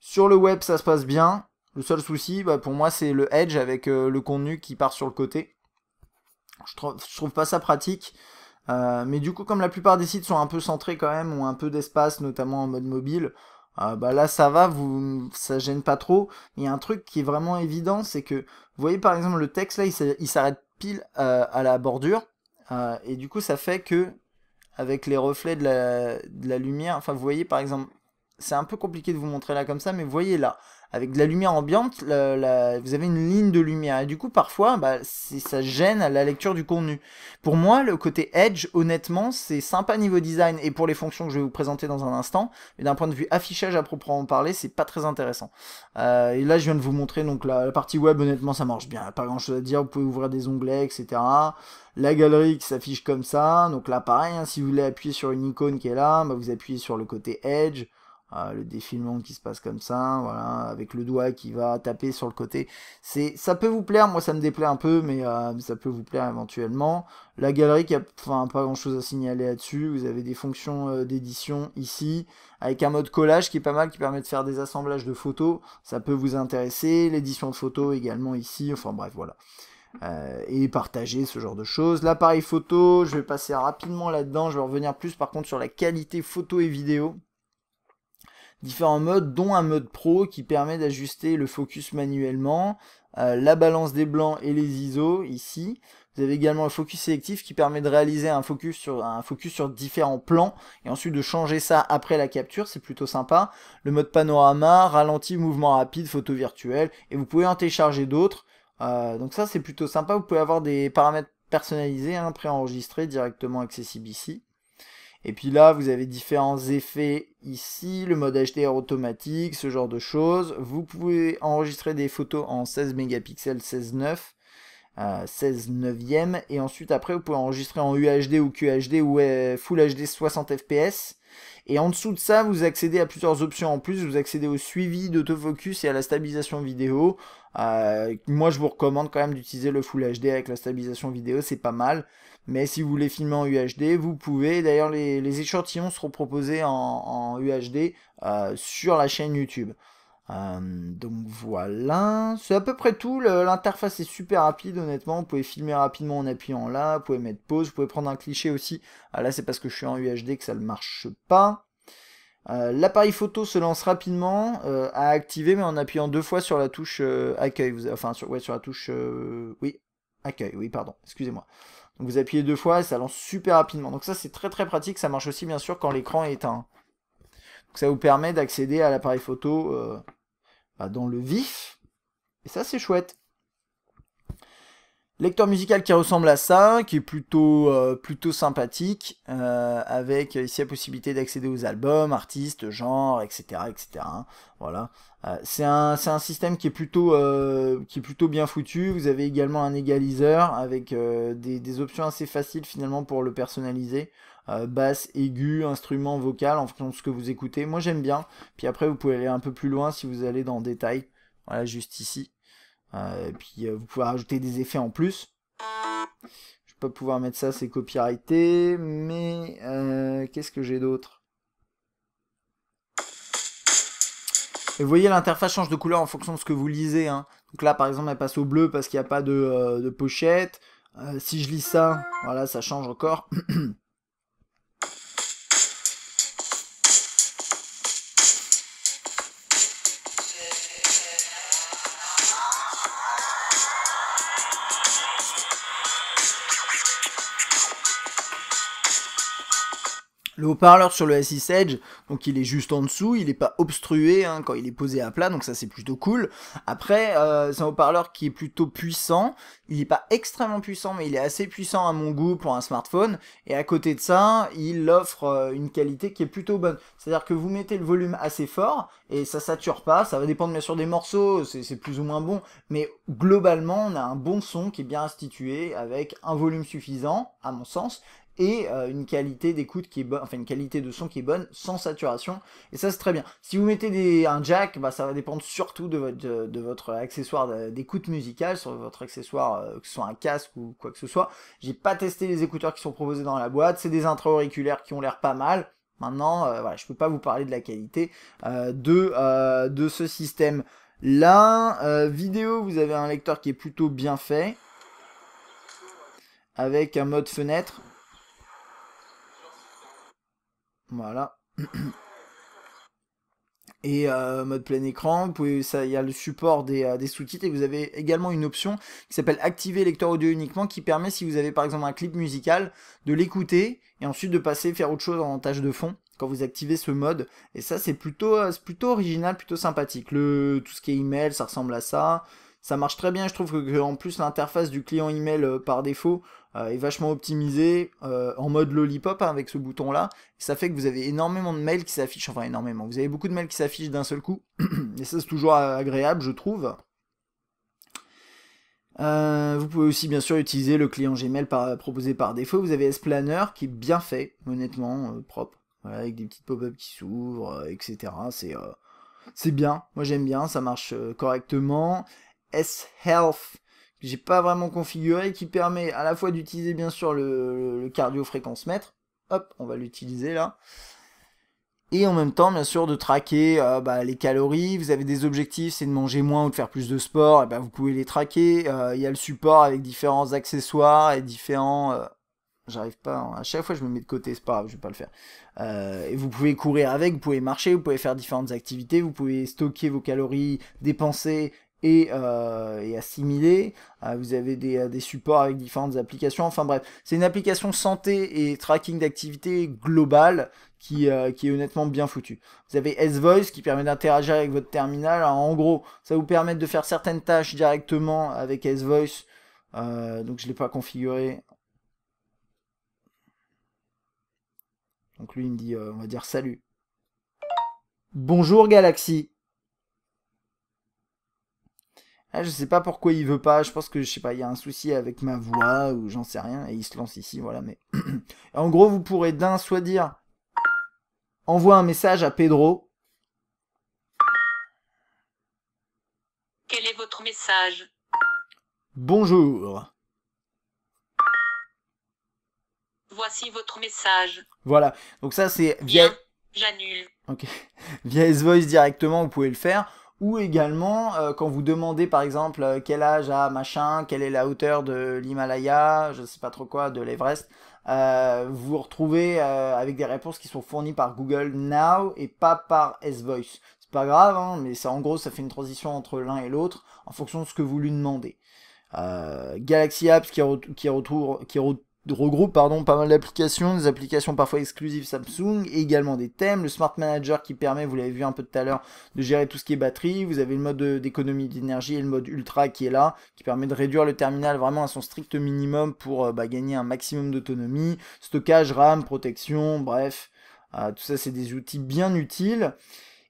Sur le web, ça se passe bien. Le seul souci, bah, pour moi, c'est le edge avec euh, le contenu qui part sur le côté. Je trouve, trouve pas ça pratique. Euh, mais du coup, comme la plupart des sites sont un peu centrés quand même, ou un peu d'espace, notamment en mode mobile, euh, bah là ça va, vous, ça gêne pas trop. Il y a un truc qui est vraiment évident, c'est que, vous voyez par exemple le texte là, il s'arrête pile à la bordure, et du coup ça fait que, avec les reflets de la, de la lumière, enfin vous voyez par exemple, c'est un peu compliqué de vous montrer là comme ça, mais vous voyez là, avec de la lumière ambiante, vous avez une ligne de lumière. Et du coup, parfois, bah, ça gêne la lecture du contenu. Pour moi, le côté Edge, honnêtement, c'est sympa niveau design et pour les fonctions que je vais vous présenter dans un instant. Mais d'un point de vue affichage à proprement parler, c'est pas très intéressant. Euh, et là, je viens de vous montrer donc la, partie web, honnêtement, ça marche bien. Pas grand chose à dire. Vous pouvez ouvrir des onglets, etc. La galerie qui s'affiche comme ça. Donc là, pareil, hein, si vous voulez appuyer sur une icône qui est là, bah, vous appuyez sur le côté Edge. Euh, le défilement qui se passe comme ça, voilà, avec le doigt qui va taper sur le côté. C'est, ça peut vous plaire, moi ça me déplaît un peu, mais euh, ça peut vous plaire éventuellement. La galerie qui a, enfin, pas grand chose à signaler là-dessus. Vous avez des fonctions euh, d'édition ici, avec un mode collage qui est pas mal, qui permet de faire des assemblages de photos. Ça peut vous intéresser. L'édition de photos également ici. Enfin bref, voilà. et partager ce genre de choses. L'appareil photo, je vais passer rapidement là-dedans, je vais revenir plus par contre sur la qualité photo et vidéo différents modes, dont un mode pro qui permet d'ajuster le focus manuellement, euh, la balance des blancs et les ISO ici. Vous avez également le focus sélectif qui permet de réaliser un focus sur, un focus sur différents plans et ensuite de changer ça après la capture, c'est plutôt sympa. Le mode panorama, ralenti, mouvement rapide, photo virtuelle et vous pouvez en télécharger d'autres. Euh, donc ça c'est plutôt sympa, vous pouvez avoir des paramètres personnalisés, hein, préenregistrés directement accessibles ici. Et puis là, vous avez différents effets ici, le mode HDR automatique, ce genre de choses. Vous pouvez enregistrer des photos en 16 mégapixels, 16 9, euh, 16 e Et ensuite, après, vous pouvez enregistrer en UHD ou QHD ou euh, Full HD 60 fps. Et en dessous de ça, vous accédez à plusieurs options en plus. Vous accédez au suivi d'autofocus et à la stabilisation vidéo. Euh, moi, je vous recommande quand même d'utiliser le Full HD avec la stabilisation vidéo, c'est pas mal. Mais si vous voulez filmer en UHD, vous pouvez. D'ailleurs, les, échantillons seront proposés en, UHD sur la chaîne YouTube. Euh, donc voilà, c'est à peu près tout. L'interface est super rapide, honnêtement. Vous pouvez filmer rapidement en appuyant là, vous pouvez mettre pause, vous pouvez prendre un cliché aussi. Ah, là, c'est parce que je suis en UHD que ça ne marche pas. Euh, l'appareil photo se lance rapidement euh, à activer, mais en appuyant deux fois sur la touche euh, accueil. Vous, enfin, sur, sur la touche. oui, accueil, oui, pardon, excusez-moi. Donc vous appuyez deux fois et ça lance super rapidement. Donc ça, c'est très très pratique. Ça marche aussi, bien sûr, quand l'écran est éteint. ça vous permet d'accéder à l'appareil photo bah, dans le vif. Et ça, c'est chouette. Lecteur musical qui ressemble à ça, qui est plutôt, euh, plutôt sympathique, euh, avec euh, ici la possibilité d'accéder aux albums, artistes, genres, etc. etc. Hein, voilà. c'est un, un, système qui est, plutôt, qui est plutôt bien foutu. Vous avez également un égaliseur avec des, des, options assez faciles finalement pour le personnaliser. basse, aiguë, instrument, vocal, en fonction de ce que vous écoutez. Moi j'aime bien. Puis après vous pouvez aller un peu plus loin si vous allez dans le détail. Voilà, juste ici. Euh, et puis euh, vous pouvez rajouter des effets en plus. Je vais pas pouvoir mettre ça, c'est copyrighté. Mais euh, qu'est-ce que j'ai d'autre Et vous voyez, l'interface change de couleur en fonction de ce que vous lisez. Hein. Donc là, par exemple, elle passe au bleu parce qu'il n'y a pas de, pochette. si je lis ça, voilà, ça change encore. Le haut-parleur sur le S6 Edge, donc il est juste en dessous, il n'est pas obstrué hein, quand il est posé à plat, donc ça c'est plutôt cool. Après, euh, c'est un haut-parleur qui est plutôt puissant, il n'est pas extrêmement puissant, mais il est assez puissant à mon goût pour un smartphone, et à côté de ça, il offre euh, une qualité qui est plutôt bonne. C'est-à-dire que vous mettez le volume assez fort, et ça sature pas, ça va dépendre bien sûr des morceaux, c'est plus ou moins bon, mais globalement, on a un bon son qui est bien institué, avec un volume suffisant, à mon sens, et euh, une qualité d'écoute qui est bonne, enfin une qualité de son qui est bonne sans saturation. Et ça c'est très bien. Si vous mettez des, un jack, bah, ça va dépendre surtout de votre, de, votre accessoire d'écoute musicale, sur votre accessoire, euh, que ce soit un casque ou quoi que ce soit. J'ai pas testé les écouteurs qui sont proposés dans la boîte. C'est des intra-auriculaires qui ont l'air pas mal. Maintenant, euh, voilà, je peux pas vous parler de la qualité de, de ce système. Là, vidéo, vous avez un lecteur qui est plutôt bien fait. Avec un mode fenêtre, voilà. et euh, mode plein écran, il y a le support euh, des, sous-titres et vous avez également une option qui s'appelle activer lecteur audio uniquement qui permet si vous avez par exemple un clip musical de l'écouter et ensuite de passer faire autre chose en tâche de fond quand vous activez ce mode et ça c'est plutôt, euh, plutôt original, plutôt sympathique. Le, tout ce qui est email ça ressemble à ça, ça marche très bien je trouve que, que en plus l'interface du client email par défaut euh, est vachement optimisé euh, en mode lollipop hein, avec ce bouton là. Ça fait que vous avez énormément de mails qui s'affichent, enfin énormément, vous avez beaucoup de mails qui s'affichent d'un seul coup. Et ça c'est toujours agréable je trouve. Euh, vous pouvez aussi bien sûr utiliser le client Gmail proposé par défaut. Vous avez S-Planner qui est bien fait, honnêtement, propre, avec des petites pop-up qui s'ouvrent, etc. C'est bien, moi j'aime bien, ça marche correctement. S-Health j'ai pas vraiment configuré, qui permet à la fois d'utiliser bien sûr le, cardio fréquence mètre, hop, on va l'utiliser là, et en même temps bien sûr de traquer euh, bah, les calories, vous avez des objectifs, c'est de manger moins ou de faire plus de sport, et eh bah, ben, vous pouvez les traquer, euh, il y a le support avec différents accessoires et différents... Euh, j'arrive pas, hein, à chaque fois je me mets de côté, c'est pas grave, je vais pas le faire. et vous pouvez courir avec, vous pouvez marcher, vous pouvez faire différentes activités, vous pouvez stocker vos calories, dépenser euh, et, assimilé. Euh, vous avez euh, des, supports avec différentes applications. Enfin bref, c'est une application santé et tracking d'activité globale qui, est honnêtement bien foutue. Vous avez S-Voice qui permet d'interagir avec votre terminal. en gros, ça vous permet de faire certaines tâches directement avec S-Voice. donc je ne l'ai pas configuré. Donc lui il me dit, on va dire salut. Bonjour Galaxy, ah, je ne sais pas pourquoi il veut pas. Je pense que, je sais pas, il y a un souci avec ma voix ou j'en sais rien. Et il se lance ici, voilà. Mais en gros, vous pourrez d'un soit dire envoie un message à Pedro. Quel est votre message Bonjour. Voici votre message. Voilà. Donc ça, c'est via. J'annule. Ok. Via S-Voice directement, vous pouvez le faire ou également euh, quand vous demandez par exemple euh, quel âge a machin, quelle est la hauteur de l'Himalaya, je ne sais pas trop quoi, de l'Everest, euh, vous vous retrouvez avec des réponses qui sont fournies par Google Now et pas par S-Voice. C'est pas grave, hein, mais ça en gros ça fait une transition entre l'un et l'autre en fonction de ce que vous lui demandez. Galaxy Apps qui, re qui, retour, qui retourne regroupe pardon, pas mal d'applications, des applications parfois exclusives Samsung, et également des thèmes, le Smart Manager qui permet, vous l'avez vu un peu tout à l'heure, de gérer tout ce qui est batterie, vous avez le mode euh, d'économie d'énergie et le mode ultra qui est là, qui permet de réduire le terminal vraiment à son strict minimum pour euh, bah, gagner un maximum d'autonomie, stockage, RAM, protection, bref, euh, tout ça c'est des outils bien utiles.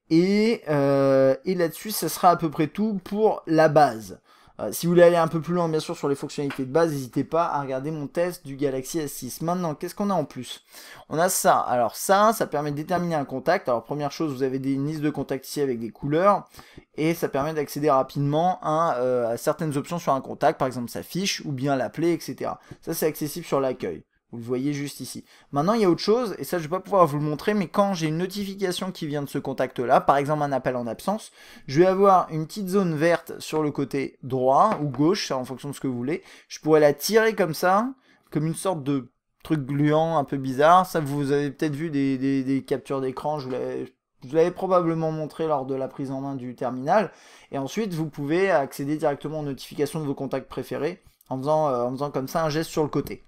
Et, et là-dessus, ça sera à peu près tout pour la base. Euh, si vous voulez aller un peu plus loin, bien sûr, sur les fonctionnalités de base, n'hésitez pas à regarder mon test du Galaxy S6. Maintenant, qu'est-ce qu'on a en plus On a ça. Alors ça, ça permet de déterminer un contact. Alors première chose, vous avez des, listes de contacts ici avec des couleurs. Et ça permet d'accéder rapidement à, euh, certaines options sur un contact, par exemple sa fiche, ou bien l'appeler, etc. Ça, c'est accessible sur l'accueil. Vous voyez juste ici. Maintenant, il y a autre chose, et ça, je ne vais pas pouvoir vous le montrer, mais quand j'ai une notification qui vient de ce contact-là, par exemple un appel en absence, je vais avoir une petite zone verte sur le côté droit ou gauche, en fonction de ce que vous voulez. Je pourrais la tirer comme ça, comme une sorte de truc gluant un peu bizarre. Ça, vous avez peut-être vu des, captures d'écran, je vous l'avais probablement montré lors de la prise en main du terminal. Et ensuite, vous pouvez accéder directement aux notifications de vos contacts préférés en euh, en faisant comme ça un geste sur le côté.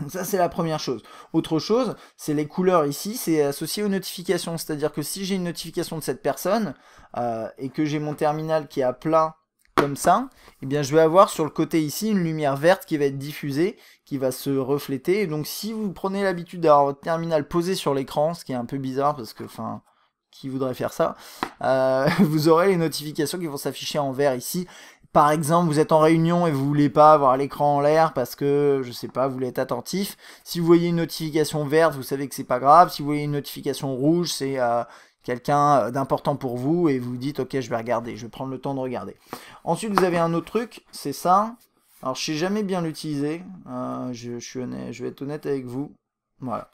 Donc ça c'est la première chose. Autre chose, c'est les couleurs ici, c'est associé aux notifications. C'est-à-dire que si j'ai une notification de cette personne euh, et que j'ai mon terminal qui est à plat, comme ça, eh bien je vais avoir sur le côté ici une lumière verte qui va être diffusée, qui va se refléter. donc si vous prenez l'habitude d'avoir votre terminal posé sur l'écran, ce qui est un peu bizarre parce que enfin qui voudrait faire ça, euh, vous aurez les notifications qui vont s'afficher en vert ici par exemple, vous êtes en réunion et vous voulez pas avoir l'écran en l'air parce que, je sais pas, vous voulez être attentif. Si vous voyez une notification verte, vous savez que c'est pas grave. Si vous voyez une notification rouge, c'est euh, quelqu'un euh, d'important pour vous et vous dites, ok, je vais regarder, je vais prendre le temps de regarder. Ensuite, vous avez un autre truc, c'est ça. Alors, je sais jamais bien l'utiliser. Euh, je, suis honnête, je vais être honnête avec vous. Voilà.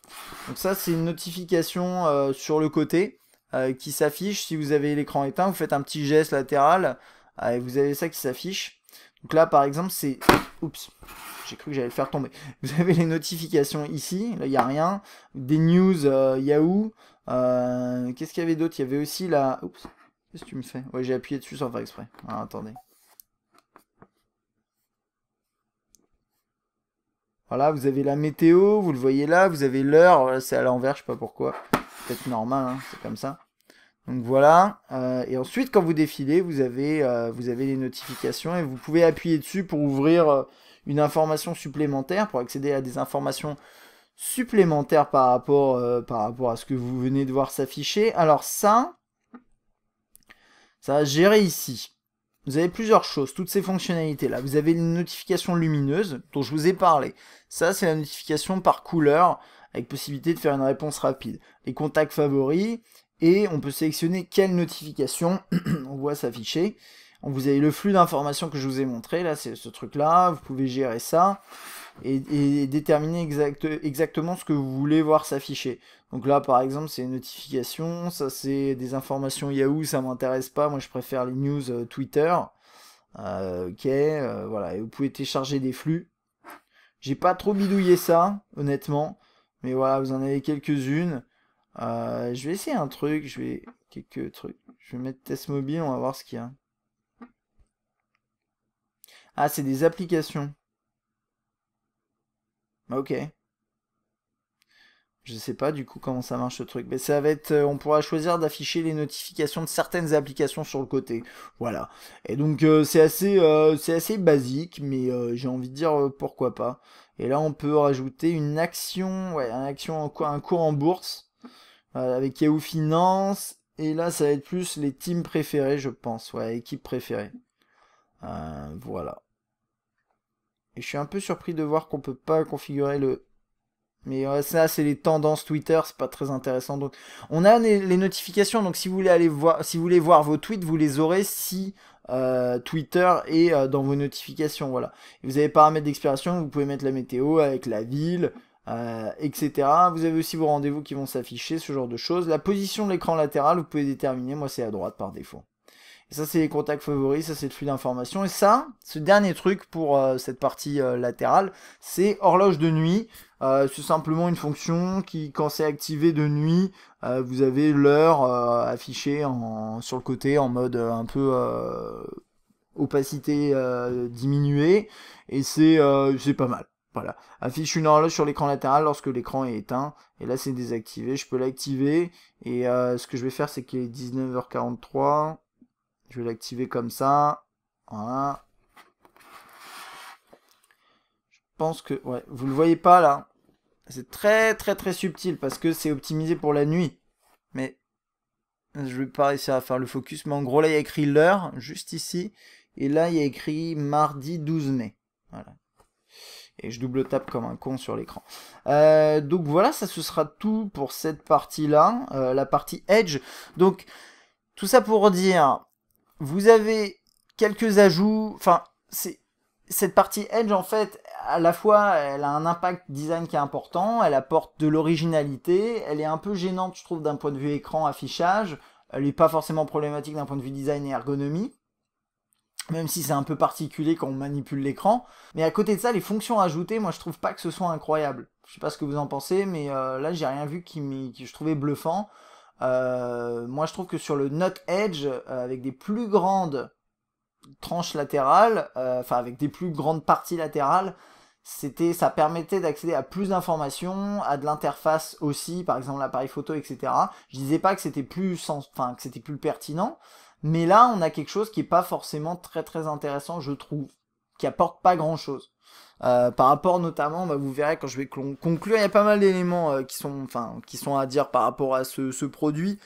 Donc ça, c'est une notification sur le côté qui s'affiche. Si vous avez l'écran éteint, vous faites un petit geste latéral. Ah, vous avez ça qui s'affiche. Donc là, par exemple, c'est... Oups, j'ai cru que j'allais le faire tomber. Vous avez les notifications ici, là, il n'y a rien. Des news euh, Yahoo. Euh, qu'est-ce qu'il y avait d'autre Il y avait aussi la... Oups, qu'est-ce que tu me fais Ouais, j'ai appuyé dessus sans faire exprès. Ah, attendez. Voilà, vous avez la météo, vous le voyez là, vous avez l'heure, c'est à l'envers, je sais pas pourquoi. Peut-être normal, hein, c'est comme ça. Donc voilà. Euh, et ensuite, quand vous défilez, euh, vous avez, les notifications et vous pouvez appuyer dessus pour ouvrir euh, une information supplémentaire, pour accéder à des informations supplémentaires par rapport, par rapport à ce que vous venez de voir s'afficher. Alors ça, ça va gérer ici. Vous avez plusieurs choses, toutes ces fonctionnalités-là. Vous avez une notification lumineuse dont je vous ai parlé. Ça, c'est la notification par couleur avec possibilité de faire une réponse rapide. Les contacts favoris, et on peut sélectionner quelle notification on voit s'afficher. Vous avez le flux d'informations que je vous ai montré, là c'est ce truc là, vous pouvez gérer ça et, déterminer exact, exactement ce que vous voulez voir s'afficher. Donc là par exemple c'est une notification, ça c'est des informations Yahoo, ça m'intéresse pas, moi je préfère les news euh, Twitter. Euh, ok, euh, voilà, et vous pouvez télécharger des flux. J'ai pas trop bidouillé ça, honnêtement, mais voilà, vous en avez quelques-unes. Euh, je vais essayer un truc, je vais... Quelques trucs. Je vais mettre test mobile, on va voir ce qu'il y a. Ah, c'est des applications. Bah, ok. Je sais pas du coup comment ça marche ce truc. Mais ça va être. Euh, on pourra choisir d'afficher les notifications de certaines applications sur le côté. Voilà. Et donc euh, c'est assez, assez basique, mais j'ai envie de dire pourquoi pas. Et là on peut rajouter une action, ouais, une action en un cours en bourse. Euh, avec Yahoo Finance. Et là, ça va être plus les teams préférés, je pense. Ouais, équipe préférée. Euh, voilà. Et je suis un peu surpris de voir qu'on peut pas configurer le... Mais ça, c'est les tendances Twitter, c'est pas très intéressant. Donc, on a les, notifications. Donc, si vous voulez aller voir, si vous voulez voir vos tweets, vous les aurez si euh, Twitter est dans vos notifications. Voilà. Et vous avez paramètres d'expiration. Vous pouvez mettre la météo avec la ville, euh, etc. Vous avez aussi vos rendez-vous qui vont s'afficher, ce genre de choses. La position de l'écran latéral, vous pouvez déterminer, moi c'est à droite par défaut. ça, c'est les contacts favoris, ça, c'est le flux d'informations Et ça, ce dernier truc pour euh, cette partie euh, latérale, c'est horloge de nuit. c'est simplement une fonction qui, quand c'est activé de nuit, vous avez l'heure affichée sur le côté en mode un peu opacité diminuée. Et c'est pas mal. Voilà. Affiche une horloge sur l'écran latéral lorsque l'écran est éteint. Et là, c'est désactivé. Je peux l'activer. Et euh, ce que je vais faire, c'est qu'il est 19h43. Je vais l'activer comme ça. Voilà. Je pense que... Ouais, vous le voyez pas, là. C'est très, très, très subtil parce que c'est optimisé pour la nuit. Mais je vais pas réussir à faire le focus. Mais en gros, là, il y a écrit l'heure, juste ici. Et là, il y a écrit mardi 12 mai. Voilà et je double tape comme un con sur l'écran. Euh, donc voilà, ça ce sera tout pour cette partie-là, euh, la partie Edge. Donc tout ça pour dire, vous avez quelques ajouts, enfin cette partie Edge en fait, à la fois elle a un impact design qui est important, elle apporte de l'originalité, elle est un peu gênante je trouve d'un point de vue écran affichage, elle n'est pas forcément problématique d'un point de vue design et ergonomie même si c'est un peu particulier quand on manipule l'écran. Mais à côté de ça, les fonctions ajoutées, moi je trouve pas que ce soit incroyable. Je sais pas ce que vous en pensez, mais euh, là j'ai rien vu qui, qui je trouvais bluffant. Euh, moi je trouve que sur le Note Edge, euh, avec des plus grandes tranches latérales, enfin avec des plus grandes parties latérales, c'était, ça permettait d'accéder à plus d'informations, à de l'interface aussi, par exemple l'appareil photo, etc. Je disais pas que c'était plus, sans, enfin que c'était plus pertinent, mais là, on a quelque chose qui est pas forcément très très intéressant, je trouve, qui apporte pas grand chose. Euh, par rapport notamment, bah, vous verrez quand je vais conclure, il y a pas mal d'éléments euh, qui sont, enfin, qui sont à dire par rapport à ce, produit.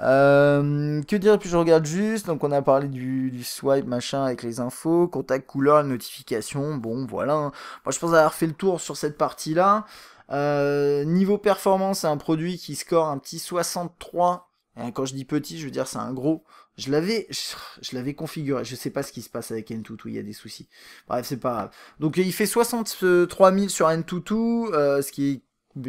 Euh, que dire puis je regarde juste donc on a parlé du, swipe machin avec les infos contact couleur notification bon voilà hein. moi je pense avoir fait le tour sur cette partie là niveau performance c'est un produit qui score un petit 63 et quand je dis petit je veux dire c'est un gros je l'avais, je, l'avais configuré. Je sais pas ce qui se passe avec Ntutu, il y a des soucis. Bref, c'est pas grave. Donc il fait 63 000 sur Ntutu, euh, ce qui est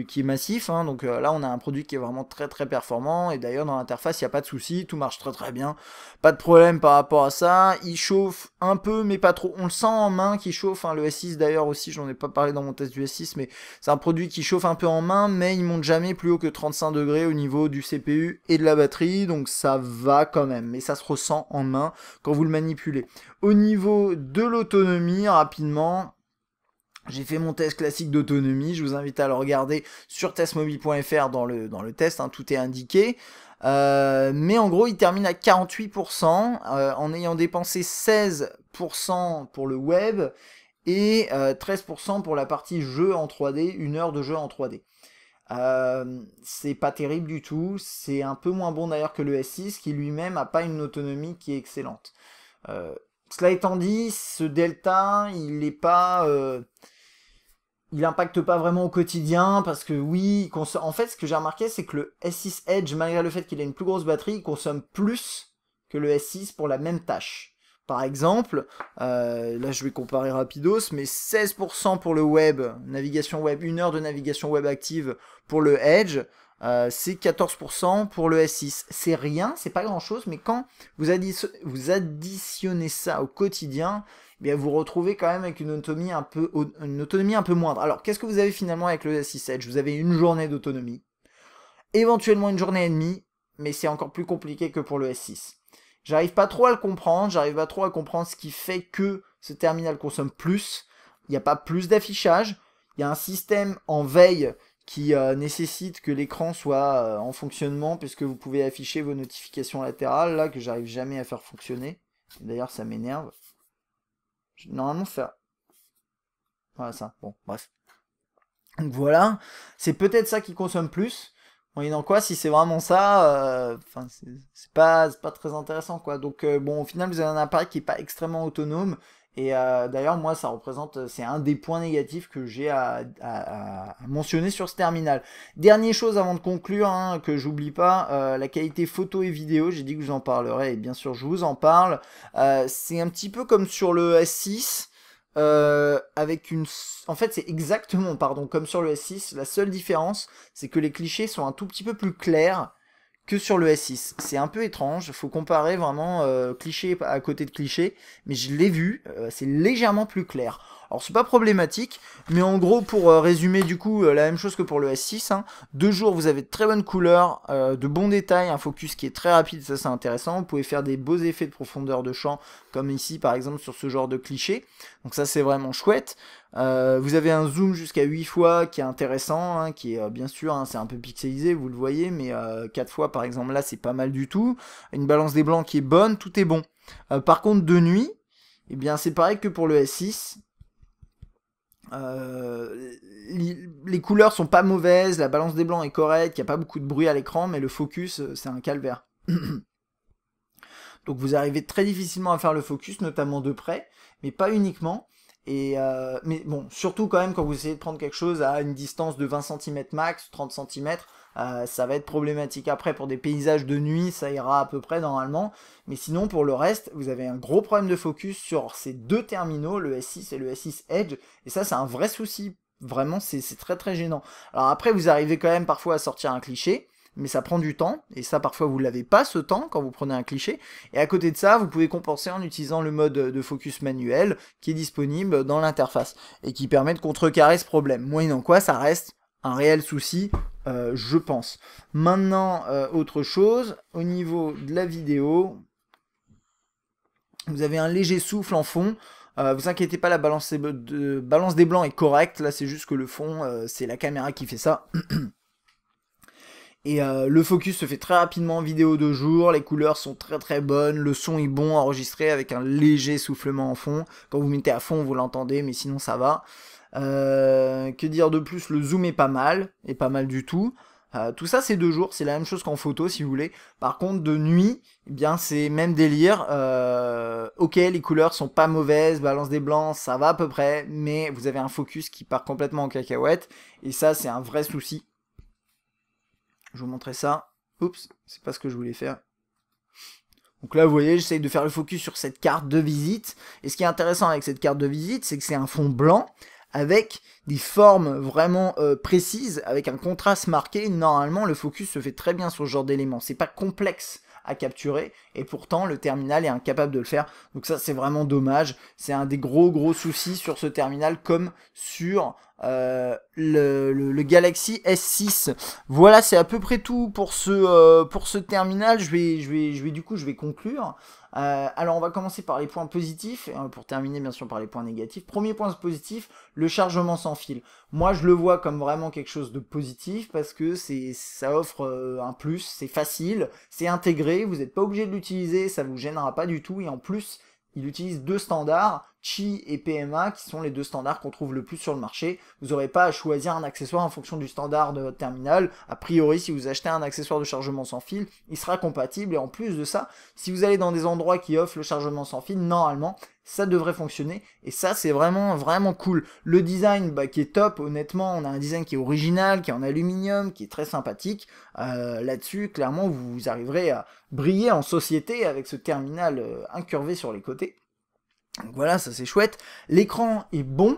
qui est massif. Hein. donc euh, là, on a un produit qui est vraiment très très performant. Et d'ailleurs, dans l'interface, il n'y a pas de souci, tout marche très très bien. Pas de problème par rapport à ça. Il chauffe un peu, mais pas trop. On le sent en main qui chauffe. Hein. Le S6 d'ailleurs aussi, j'en ai pas parlé dans mon test du S6, mais c'est un produit qui chauffe un peu en main, mais il monte jamais plus haut que 35 degrés au niveau du CPU et de la batterie. Donc ça va quand même, mais ça se ressent en main quand vous le manipulez. Au niveau de l'autonomie, rapidement, j'ai fait mon test classique d'autonomie, je vous invite à le regarder sur testmobile.fr dans le, dans le test, hein, tout est indiqué. Euh, mais en gros, il termine à 48% euh, en ayant dépensé 16% pour le web et 13% euh, pour la partie jeu en 3D, une heure de jeu en 3D. c'est pas terrible du tout, c'est un peu moins bon d'ailleurs que le S6 qui lui-même n'a pas une autonomie qui est excellente. Cela étant dit, ce delta, il n'est pas... Euh, il pas vraiment au quotidien parce que oui, en fait ce que j'ai remarqué c'est que le S6 Edge, malgré le fait qu'il ait une plus grosse batterie, il consomme plus que le S6 pour la même tâche. Par exemple, euh, là je vais comparer rapidos, mais 16% pour le web, navigation web, une heure de navigation web active pour le Edge, euh, c'est 14% pour le S6. C'est rien, c'est pas grand chose, mais quand vous, additionnez ça au quotidien, vous eh bien vous retrouvez quand même avec une autonomie un peu, une autonomie un peu moindre. Alors qu'est-ce que vous avez finalement avec le S6 Edge Vous avez une journée d'autonomie, éventuellement une journée et demie, mais c'est encore plus compliqué que pour le S6. J'arrive pas trop à le comprendre, j'arrive pas trop à comprendre ce qui fait que ce terminal consomme plus. Il n'y a pas plus d'affichage, il y a un système en veille qui euh, nécessite que l'écran soit euh, en fonctionnement puisque vous pouvez afficher vos notifications latérales là que j'arrive jamais à faire fonctionner. D'ailleurs ça m'énerve. Normalement ça. Voilà ça. Bon bref. Donc voilà, c'est peut-être ça qui consomme plus. En dans quoi, si c'est vraiment ça, euh, c'est pas pas très intéressant quoi. Donc bon au final vous avez un appareil qui est pas extrêmement autonome et euh, d'ailleurs, moi, ça représente, euh, c'est un des points négatifs que j'ai à, mentionner sur ce terminal. Dernière chose avant de conclure, hein, que j'oublie pas, euh, la qualité photo et vidéo, j'ai dit que je vous en parlerai, et bien sûr, je vous en parle. c'est un petit peu comme sur le S6. avec une en fait c'est exactement pardon comme sur le S6 la seule différence c'est que les clichés sont un tout petit peu plus clairs que sur le S6. C'est un peu étrange, faut comparer vraiment euh, cliché à côté de cliché, mais je l'ai vu, euh, c'est légèrement plus clair. Alors c'est pas problématique, mais en gros pour euh, résumer du coup euh, la même chose que pour le S6, hein, deux jours vous avez de très bonnes couleurs, euh, de bons détails, un focus qui est très rapide, ça c'est intéressant, vous pouvez faire des beaux effets de profondeur de champ comme ici par exemple sur ce genre de cliché, donc ça c'est vraiment chouette. vous avez un zoom jusqu'à 8 fois qui est intéressant, hein, qui est bien sûr hein, c'est un peu pixelisé, vous le voyez, mais 4 fois par exemple là c'est pas mal du tout. Une balance des blancs qui est bonne, tout est bon. par contre de nuit, eh bien c'est pareil que pour le S6, euh, les couleurs sont pas mauvaises, la balance des blancs est correcte, il n'y a pas beaucoup de bruit à l'écran, mais le focus, euh, c'est un calvaire. Donc vous arrivez très difficilement à faire le focus, notamment de près, mais pas uniquement. Et euh, mais bon, surtout quand même quand vous essayez de prendre quelque chose à une distance de 20 cm max, 30 cm, euh, ça va être problématique après pour des paysages de nuit, ça ira à peu près normalement. Mais sinon, pour le reste, vous avez un gros problème de focus sur ces deux terminaux, le S6 et le S6 Edge. Et ça, c'est un vrai souci. Vraiment, c'est très très gênant. Alors après, vous arrivez quand même parfois à sortir un cliché mais ça prend du temps, et ça parfois vous l'avez pas ce temps quand vous prenez un cliché, et à côté de ça, vous pouvez compenser en utilisant le mode de focus manuel qui est disponible dans l'interface, et qui permet de contrecarrer ce problème, moyennant quoi ça reste un réel souci euh, je pense. Maintenant, euh, autre chose, au niveau de la vidéo, vous avez un léger souffle en fond. Euh, vous inquiétez pas, la balance, des blancs est correcte. Là, c'est juste que le fond, c'est la caméra qui fait ça. Et le focus se fait très rapidement en vidéo de jour, les couleurs sont très très bonnes, le son est bon enregistré avec un léger soufflement en fond. Quand vous mettez à fond, vous l'entendez, mais sinon ça va. Euh, que dire de plus Le zoom est pas mal, et pas mal du tout. Euh, tout ça c'est deux jours, c'est la même chose qu'en photo si vous voulez. Par contre de nuit, eh bien c'est même délire. Euh, ok les couleurs sont pas mauvaises, balance des blancs, ça va à peu près, mais vous avez un focus qui part complètement en cacahuète, et ça c'est un vrai souci. Je vous montrer ça. Oups, c'est pas ce que je voulais faire. Donc là, vous voyez, j'essaye de faire le focus sur cette carte de visite. Et ce qui est intéressant avec cette carte de visite, c'est que c'est un fond blanc avec des formes vraiment euh, précises, avec un contraste marqué. Normalement, le focus se fait très bien sur ce genre d'éléments. C'est pas complexe à capturer et pourtant le terminal est incapable de le faire. Donc ça c'est vraiment dommage. C'est un des gros gros soucis sur ce terminal comme sur euh, le, Galaxy S6. Voilà c'est à peu près tout pour ce, euh, pour ce terminal. Je vais, je, vais, je vais du coup je vais conclure. Euh, alors on va commencer par les points positifs, euh, pour terminer bien sûr par les points négatifs. Premier point positif, le chargement sans fil. Moi je le vois comme vraiment quelque chose de positif parce que c'est ça offre euh, un plus, c'est facile, c'est intégré, vous n'êtes pas obligé de l'utiliser, ça vous gênera pas du tout et en plus il utilise deux standards Qi et PMA, qui sont les deux standards qu'on trouve le plus sur le marché. Vous n'aurez pas à choisir un accessoire en fonction du standard de votre terminal. A priori, si vous achetez un accessoire de chargement sans fil, il sera compatible. Et en plus de ça, si vous allez dans des endroits qui offrent le chargement sans fil, normalement, ça devrait fonctionner. Et ça, c'est vraiment, vraiment cool. Le design, bah, qui est top, honnêtement, on a un design qui est original, qui est en aluminium, qui est très sympathique. Euh, là-dessus, clairement, vous arriverez à briller en société avec ce terminal euh, incurvé sur les côtés. Donc voilà, ça c'est chouette. L'écran est bon,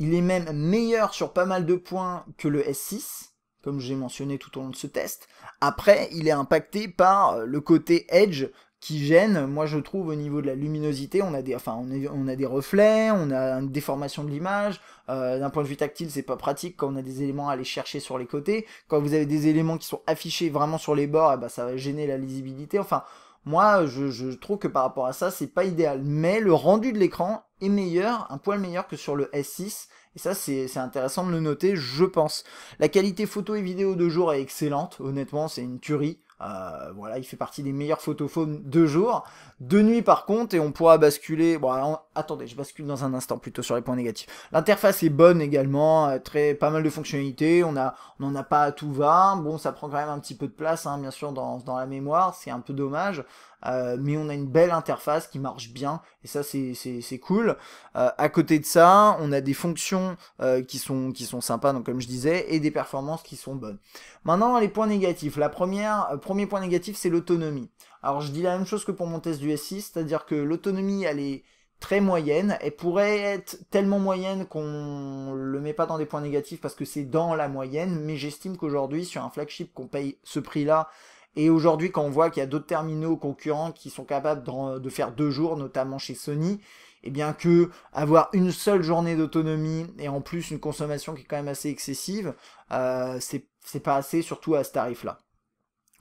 il est même meilleur sur pas mal de points que le S6, comme j'ai mentionné tout au long de ce test. Après, il est impacté par euh, le côté Edge qui gêne. Moi, je trouve au niveau de la luminosité, on a des, enfin, on, a des reflets, on a une déformation de l'image. Euh, d'un point de vue tactile, c'est pas pratique quand on a des éléments à aller chercher sur les côtés. Quand vous avez des éléments qui sont affichés vraiment sur les bords, eh ben, ça va gêner la lisibilité. Enfin, moi, je, trouve que par rapport à ça, c'est pas idéal. Mais le rendu de l'écran est meilleur, un poil meilleur que sur le S6. Et ça, c'est intéressant de le noter, je pense. La qualité photo et vidéo de jour est excellente. Honnêtement, c'est une tuerie. Euh, voilà, il fait partie des meilleurs photophones de jour. De nuit, par contre, et on pourra basculer. Bon, attendez, je bascule dans un instant plutôt sur les points négatifs. L'interface est bonne également, euh, très pas mal de fonctionnalités. On a, n'en a pas à tout va. Bon, ça prend quand même un petit peu de place, hein, bien sûr, dans, dans la mémoire. C'est un peu dommage. Euh, mais on a une belle interface qui marche bien, et ça c'est cool. Euh, à côté de ça, on a des fonctions euh, qui, sont, sympas, comme je disais, et des performances qui sont bonnes. Maintenant, les points négatifs. La première, premier point négatif, c'est l'autonomie. Alors je dis la même chose que pour mon test du s 6 c'est-à-dire que l'autonomie, elle est très moyenne. Elle pourrait être tellement moyenne qu'on le met pas dans des points négatifs parce que c'est dans la moyenne, mais j'estime qu'aujourd'hui, sur un flagship qu'on paye ce prix-là, et aujourd'hui, quand on voit qu'il y a d'autres terminaux concurrents qui sont capables de faire deux jours, notamment chez Sony, et eh bien que avoir une seule journée d'autonomie et en plus une consommation qui est quand même assez excessive, euh, c'est pas assez, surtout à ce tarif-là.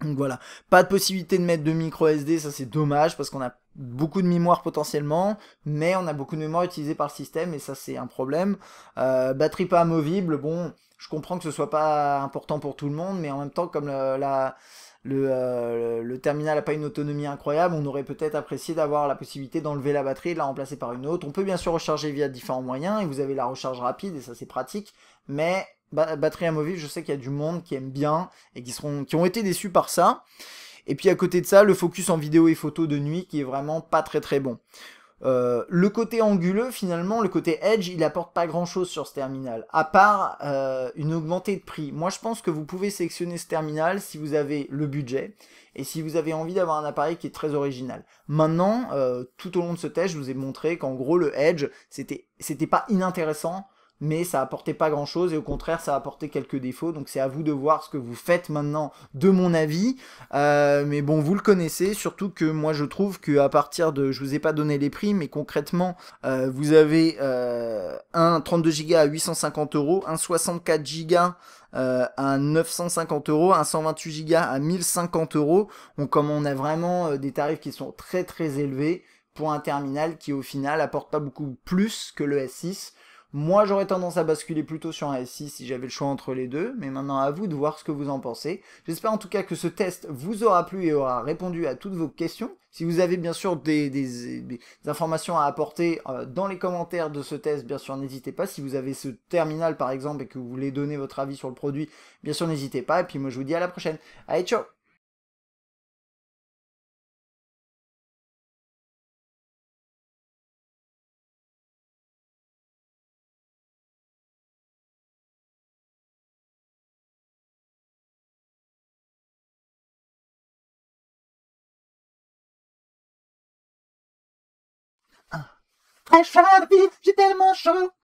Donc voilà, pas de possibilité de mettre de micro SD, ça c'est dommage parce qu'on a beaucoup de mémoire potentiellement, mais on a beaucoup de mémoire utilisée par le système et ça c'est un problème. Euh, batterie pas amovible, bon, je comprends que ce soit pas important pour tout le monde, mais en même temps comme la euh, le, terminal n'a pas une autonomie incroyable, on aurait peut-être apprécié d'avoir la possibilité d'enlever la batterie et de la remplacer par une autre. On peut bien sûr recharger via différents moyens, et vous avez la recharge rapide, et ça c'est pratique, mais batterie batterie amovible, je sais qu'il y a du monde qui aime bien, et qui, seront, qui ont été déçus par ça. Et puis à côté de ça, le focus en vidéo et photo de nuit qui est vraiment pas très très bon. Euh, le côté anguleux, finalement, le côté edge, il apporte pas grand chose sur ce terminal, à part euh, une augmentée de prix. Moi, je pense que vous pouvez sélectionner ce terminal si vous avez le budget et si vous avez envie d'avoir un appareil qui est très original. Maintenant, euh, tout au long de ce test, je vous ai montré qu'en gros, le edge, c'était pas inintéressant mais ça apportait pas grand chose et au contraire ça apportait quelques défauts donc c'est à vous de voir ce que vous faites maintenant de mon avis euh, mais bon vous le connaissez surtout que moi je trouve que à partir de je vous ai pas donné les prix mais concrètement euh, vous avez euh, un 32 Go à 850 euros un 64 Go euh, à 950 euros, un 128 Go à 1050 euros. Donc comme on a vraiment des tarifs qui sont très très élevés pour un terminal qui au final apporte pas beaucoup plus que le S6. Moi, j'aurais tendance à basculer plutôt sur un S6 si j'avais le choix entre les deux, mais maintenant à vous de voir ce que vous en pensez. J'espère en tout cas que ce test vous aura plu et aura répondu à toutes vos questions. Si vous avez bien sûr des, informations à apporter euh, dans les commentaires de ce test, bien sûr n'hésitez pas. Si vous avez ce terminal par exemple et que vous voulez donner votre avis sur le produit, bien sûr n'hésitez pas. Et puis moi je vous dis à la prochaine. Allez, ciao Fraîcheur vive, j'ai tellement chaud.